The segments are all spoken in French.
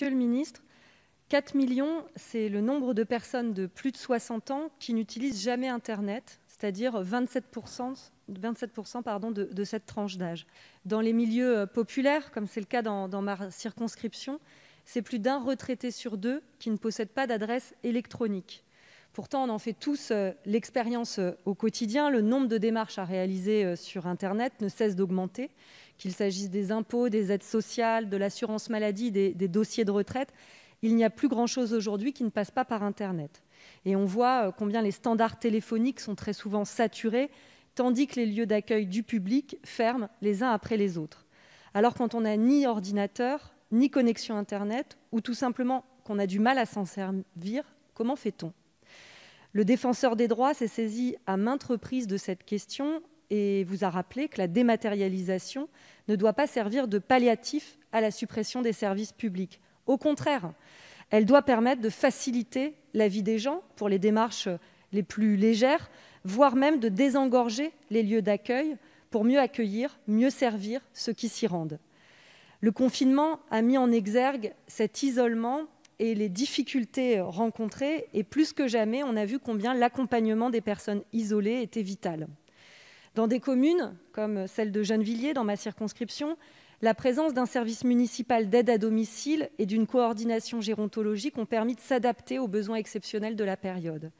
Monsieur le ministre, 4 millions, c'est le nombre de personnes de plus de 60 ans qui n'utilisent jamais Internet, c'est-à-dire 27%, de, cette tranche d'âge. Dans les milieux euh, populaires, comme c'est le cas dans, dans ma circonscription, c'est plus d'un retraité sur deux qui ne possède pas d'adresse électronique. Pourtant, on en fait tous euh, l'expérience euh, au quotidien. Le nombre de démarches à réaliser euh, sur Internet ne cesse d'augmenter, qu'il s'agisse des impôts, des aides sociales, de l'assurance maladie, des, dossiers de retraite. Il n'y a plus grand-chose aujourd'hui qui ne passe pas par Internet. Et on voit combien les standards téléphoniques sont très souvent saturés, tandis que les lieux d'accueil du public ferment les uns après les autres. Alors quand on n'a ni ordinateur, ni connexion Internet, ou tout simplement qu'on a du mal à s'en servir, comment fait-on le défenseur des droits s'est saisi à maintes reprises de cette question et vous a rappelé que la dématérialisation ne doit pas servir de palliatif à la suppression des services publics. Au contraire, elle doit permettre de faciliter la vie des gens pour les démarches les plus légères, voire même de désengorger les lieux d'accueil pour mieux accueillir, mieux servir ceux qui s'y rendent. Le confinement a mis en exergue cet isolement et les difficultés rencontrées. Et plus que jamais, on a vu combien l'accompagnement des personnes isolées était vital. Dans des communes comme celle de Gennevilliers, dans ma circonscription, la présence d'un service municipal d'aide à domicile et d'une coordination gérontologique ont permis de s'adapter aux besoins exceptionnels de la période.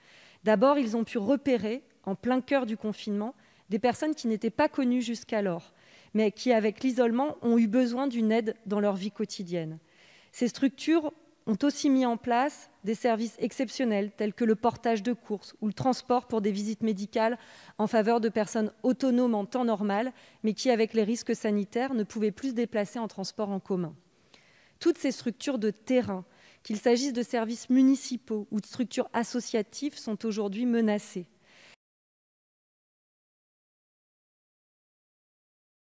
D'abord, ils ont pu repérer, en plein cœur du confinement, des personnes qui n'étaient pas connues jusqu'alors, mais qui, avec l'isolement, ont eu besoin d'une aide dans leur vie quotidienne. Ces structures ont aussi mis en place des services exceptionnels tels que le portage de courses ou le transport pour des visites médicales en faveur de personnes autonomes en temps normal, mais qui, avec les risques sanitaires, ne pouvaient plus se déplacer en transport en commun. Toutes ces structures de terrain, qu'il s'agisse de services municipaux ou de structures associatives, sont aujourd'hui menacées.